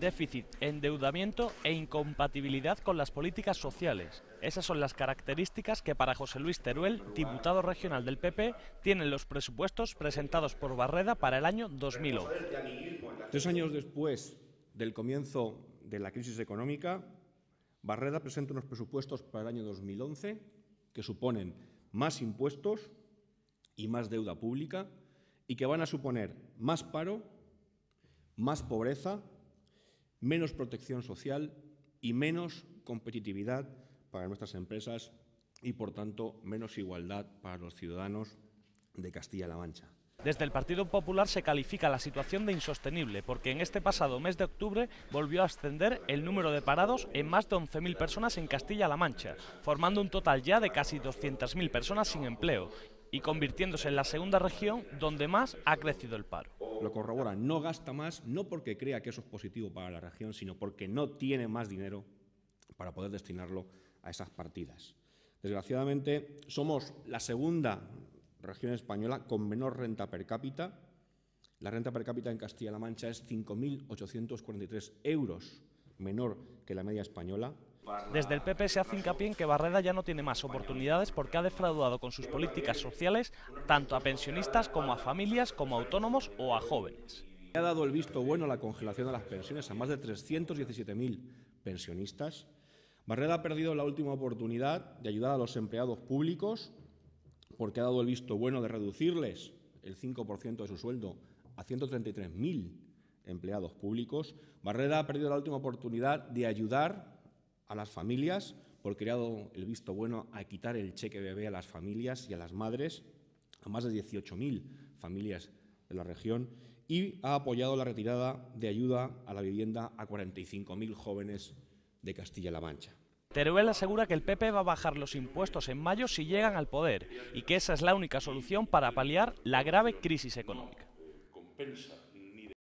déficit, endeudamiento e incompatibilidad con las políticas sociales. Esas son las características que para José Luis Teruel, diputado regional del PP, tienen los presupuestos presentados por Barreda para el año 2011. Tres años después del comienzo de la crisis económica, Barreda presenta unos presupuestos para el año 2011 que suponen más impuestos y más deuda pública y que van a suponer más paro, más pobreza menos protección social y menos competitividad para nuestras empresas y, por tanto, menos igualdad para los ciudadanos de Castilla-La Mancha. Desde el Partido Popular se califica la situación de insostenible porque en este pasado mes de octubre volvió a ascender el número de parados en más de 11.000 personas en Castilla-La Mancha, formando un total ya de casi 200.000 personas sin empleo y convirtiéndose en la segunda región donde más ha crecido el paro lo corrobora, no gasta más, no porque crea que eso es positivo para la región, sino porque no tiene más dinero para poder destinarlo a esas partidas. Desgraciadamente, somos la segunda región española con menor renta per cápita. La renta per cápita en Castilla-La Mancha es 5.843 euros menor que la media española. Desde el PP se hace hincapié en que Barreda ya no tiene más oportunidades porque ha defraudado con sus políticas sociales tanto a pensionistas como a familias, como autónomos o a jóvenes. Ha dado el visto bueno a la congelación de las pensiones a más de 317.000 pensionistas. Barreda ha perdido la última oportunidad de ayudar a los empleados públicos porque ha dado el visto bueno de reducirles el 5% de su sueldo a 133.000 empleados públicos, Barrera ha perdido la última oportunidad de ayudar a las familias, por creado el visto bueno a quitar el cheque bebé a las familias y a las madres, a más de 18.000 familias de la región, y ha apoyado la retirada de ayuda a la vivienda a 45.000 jóvenes de Castilla-La Mancha. Teruel asegura que el PP va a bajar los impuestos en mayo si llegan al poder y que esa es la única solución para paliar la grave crisis económica. Compensa